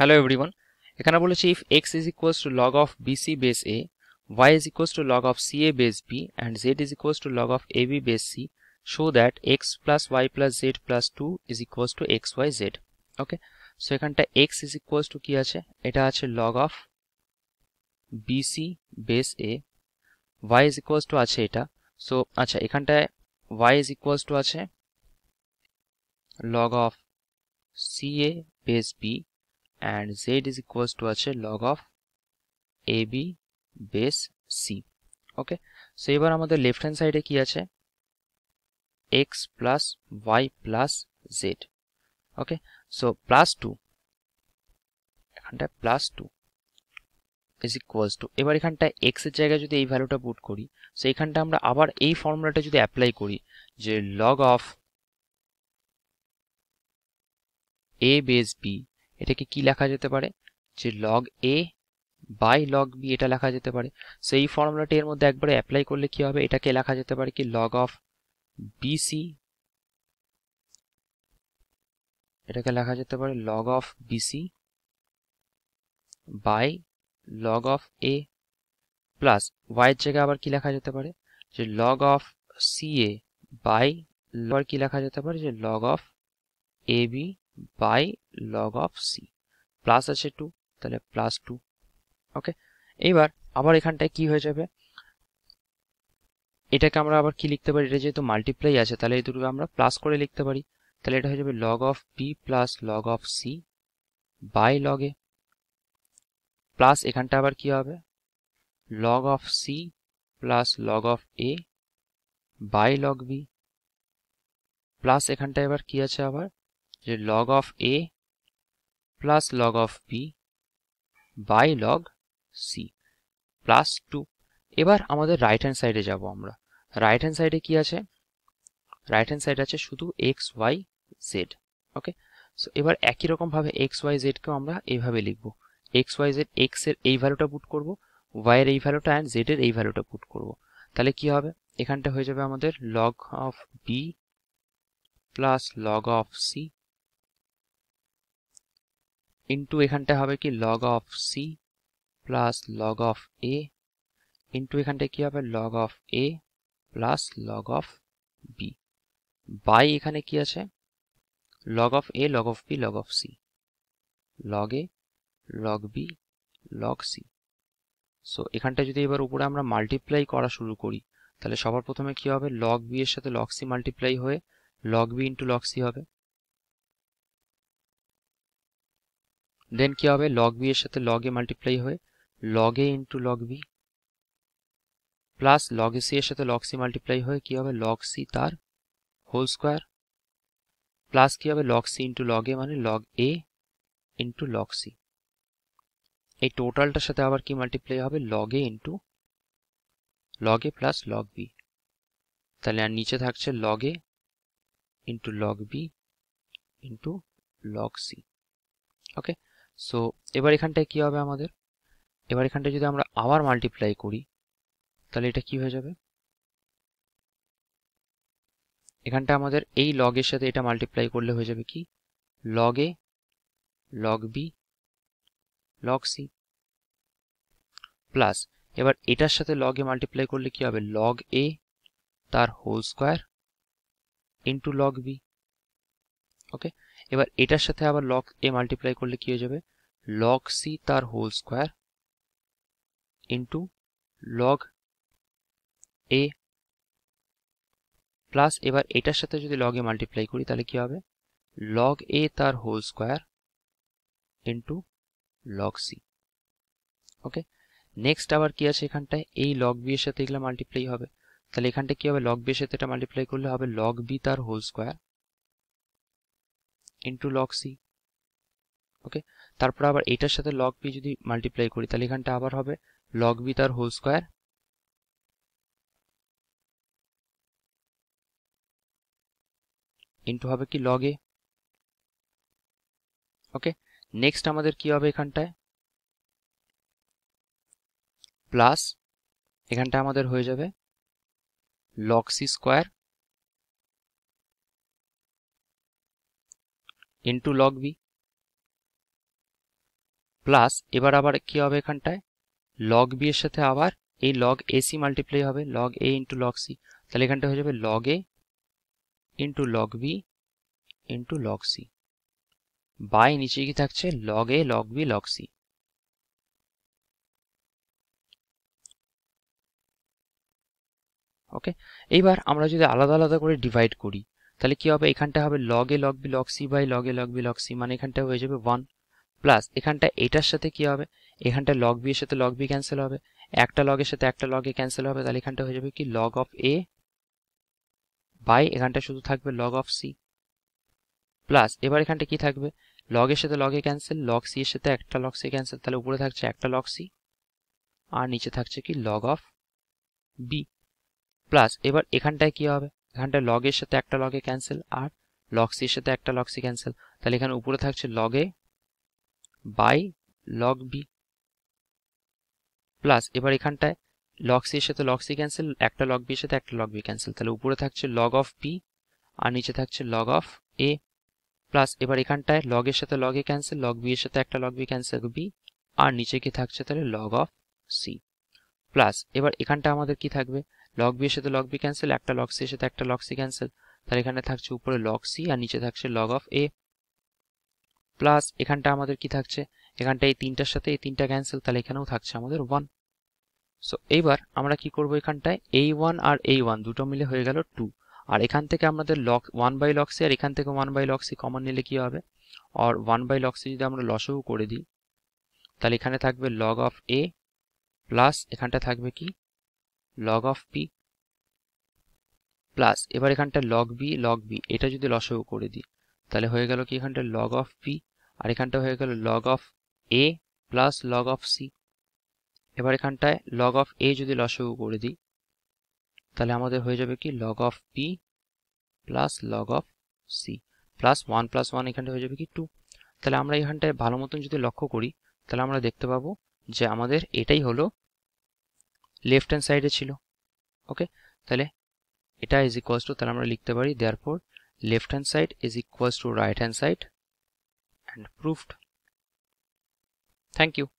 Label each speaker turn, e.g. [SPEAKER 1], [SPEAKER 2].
[SPEAKER 1] Hello everyone এখানে বলেছি if x is equals to log of b c base a y is equals to log of c a base b and z is equals to log of a b base c show that x plus y plus z plus two is equals to x y z okay so এখানটা x is equals to কী আছে এটা আছে log of b c base a y is equals to আছে এটা so আচ্ছা এখানটায় y is equals to আছে log of c a base b and z is equals to আছে log of ab base c okay so এবার আমাদের left hand সাইডে কি আছে x plus y plus z okay so plus two এখানটায় plus two is equals to এবার এখানটায় x এর জায়গায় যদি এই ভ্যালুটা পুট করি সো এখানটা আমরা আবার এই ফর্মুলাটা যদি অ্যাপ্লাই করি যে log of a base b এটাকে কি লেখা যেতে পারে যে log a by log b এটা লেখা যেতে পারে সো এই ফর্মুলাটি এর মধ্যে একবারে অ্যাপ্লাই করলে কি হবে এটাকে লেখা যেতে পারে কি লগ অফ বিসি এটাকে লেখা যেতে পারে log of b c by log of a plus y জায়গায় আবার কি লেখা যেতে পারে যে log of c a by আবার কি লেখা যেতে পারে যে log of a b by log of c plus আছে টু তাহলে প্লাস টু ওকে এইবার আবার এখানটায় কি হয়ে যাবে এটাকে আমরা আবার কি লিখতে পারি এটা যেহেতু মাল্টিপ্লাই আছে তাহলে এই দুটোকে আমরা প্লাস করে লিখতে পারি তাহলে এটা হয়ে যাবে log of b plus log of c by লগে প্লাস এখানটা আবার কি হবে log of c plus log of a by log b plus এখানটা এবার কি আছে আবার যে log of a plus log of b by log c plus two এবার আমাদের রাইট হ্যান্ড সাইডে যাব আমরা রাইট হ্যান্ড সাইডে কি আছে রাইট হ্যান্ড সাইড আছে শুধু x y z okay so এবার একই রকমভাবে এক্স ওয়াই জেডকেও আমরা এইভাবে লিখব এক্স ওয়াই জেড এক্স এর এই ভ্যালুটা পুট করব ওয়াই এর এই ভ্যালুটা অ্যান্ড জেড এর এই ভ্যালুটা পুট করব তাহলে কি হবে এখানটা হয়ে যাবে আমাদের log of b plus log of c into এখানটা হবে কি log of c plus log of a into এখানটায় কী হবে log of a plus log of b by এখানে কি আছে log of a log of b log of c log a log b log c so এখানটায় যদি এবার উপরে আমরা মাল্টিপ্লাই করা শুরু করি তাহলে সবার প্রথমে কি হবে লগ বি এর সাথে লগ সি মাল্টিপ্লাই হয়ে log b into log c হবে দেন কি হবে লগ b এর সাথে লগ a मल्टीप्लाई হবে log a * log b plus log c এর সাথে লগ c मल्टीप्लाई হবে কি হবে লগ c তার হোল স্কয়ার প্লাস কি হবে লগ c * লগ a মানে লগ a * লগ c এই টোটালটার সাথে আবার কি मल्टीप्लाई হবে log a * log a + log b তাহলে আর নিচে থাকছে log a * log b * log c okay so এবার এখানটায় কী হবে আমাদের এবার এখানটায় যদি আমরা আবার মাল্টিপ্লাই করি তাহলে এটা কি হয়ে যাবে এখানটা আমাদের এই লগের সাথে এটা মাল্টিপ্লাই করলে হয়ে যাবে কি log a log b log c plus এবার এটার সাথে লগ এ মাল্টিপ্লাই করলে কি হবে লগ এ তার whole square into log b okay এবার এটার সাথে আবার লগ এ মাল্টিপ্লাই করলে কি হয়ে যাবে log তার whole square into log a plus এবার এটার সাথে যদি এ মাল্টিপ্লাই করি তাহলে কি হবে লগ এ তার whole square into log c okay next আবার কি আছে এখানটায় এই লগ বি এর সাথে এগুলো মাল্টিপ্লাই হবে তাহলে এখানটা কি হবে লগ বি এর সাথে এটা মাল্টিপ্লাই করলে হবে লগ বি তার whole square into log c okay তারপর আবার এটার সাথে লগ বি যদি মাল্টিপ্লাই করি তাহলে এখানটা আবার হবে লগ বি তার হোল স্কোয়ার ইন্টু হবে কি লগ এ ওকে নেক্সট আমাদের কি হবে এখানটায় প্লাস এখানটা আমাদের হয়ে যাবে log c square into log b plus এবার আবার কি হবে এখানটায় লগ বি এর সাথে আবার এই লগ এ সি মাল্টিপ্লাই হবে log a into log c তাহলে এখানটা হয়ে যাবে log a into log b into log c by নিচে কি থাকছে log a log b log c okay এইবার আমরা যদি আলাদা আলাদা করে ডিভাইড করি তাহলে কি হবে এখানটা হবে log a log b log c by log a log b log c মানে এখানটা হয়ে যাবে ওয়ান প্লাস এখানটা এটার সাথে কি হবে এখানটা লগ বি এর সাথে লগ বি ক্যান্সেল হবে একটা লগের সাথে একটা লগে ক্যান্সেল হবে তাহলে এখানটা হয়ে যাবে কি লগ অফ এ বাই এখানটা শুধু থাকবে লগ অফ সি প্লাস এবার এখানটা কি থাকবে লগের সাথে লগে ক্যান্সেল লগ সি এর সাথে একটা লগ সি ক্যান্সেল তাহলে উপরে থাকছে একটা লগ সি আর নিচে থাকছে কি লগ অফ বি প্লাস এবার এখানটায় কি হবে এখানটায় লগের সাথে একটা লগে ক্যান্সেল আর লগ সি এর সাথে একটা লগ সি ক্যান্সেল তাহলে এখানে উপরে থাকছে লগে বাই লগ বি প্লাস এবার এখানটায় লগ সি এর সাথে লগ সি ক্যান্সেল একটা লগ বি সাথে একটা লগ বি ক্যান্সেল তাহলে উপরে থাকছে লগ অফ বি আর নিচে থাকছে লগ অফ এ প্লাস এবার এখানটায় লগ এর সাথে log a cancel log b এর সাথে একটা লগ বি ক্যান্সেল বি আর নিচে কি থাকছে তাহলে লগ অফ সি প্লাস এবার এখানটা আমাদের কি থাকবে লগ বি এর সাথে লগ বি ক্যান্সেল একটা লগ সি এর সাথে একটা লগ সি ক্যান্সেল তাহলে এখানে থাকছে উপরে লগ সি আর নিচে থাকছে লগ অফ এ প্লাস এখানটা আমাদের কি থাকছে এখানটা এই তিনটার সাথে এই তিনটা ক্যান্সেল তাহলে এখানেও থাকছে আমাদের ওয়ান সো এইবার আমরা কি করব এখানটায় এই ওয়ান আর এই ওয়ান দুটো মিলে হয়ে গেল টু আর এখান থেকে আমাদের লক ওয়ান বাই লক্সি আর এখান থেকে ওয়ান বাই লক্সি কমন নিলে কি হবে আর ওয়ান বাই লক্সি যদি আমরা লসও করে দিই তাহলে এখানে থাকবে লগ অফ এ প্লাস এখানটা থাকবে কি লগ অফ পি প্লাস এবার এখানটা লগ বি লগ বি এটা যদি লসও করে দিই তাহলে হয়ে গেল কি এখানটা লগ অফ পি আর এখানটা হয়ে গেল log of a plus log of c এবার এখানটায় লগ অফ এ যদি লসগু করে দিই তাহলে আমাদের হয়ে যাবে কি log of p plus log of c plus one plus one এখানটা হয়ে যাবে কি টু তাহলে আমরা এখানটায় ভালো মতন যদি লক্ষ্য করি তাহলে আমরা দেখতে পাবো যে আমাদের এটাই হলো লেফট হ্যান্ড সাইডে ছিল ওকে তাহলে এটা ইজ ইকুয়ালস টু তাহলে আমরা লিখতে পারি therefore left hand side is equals to right hand side and proved. Thank you.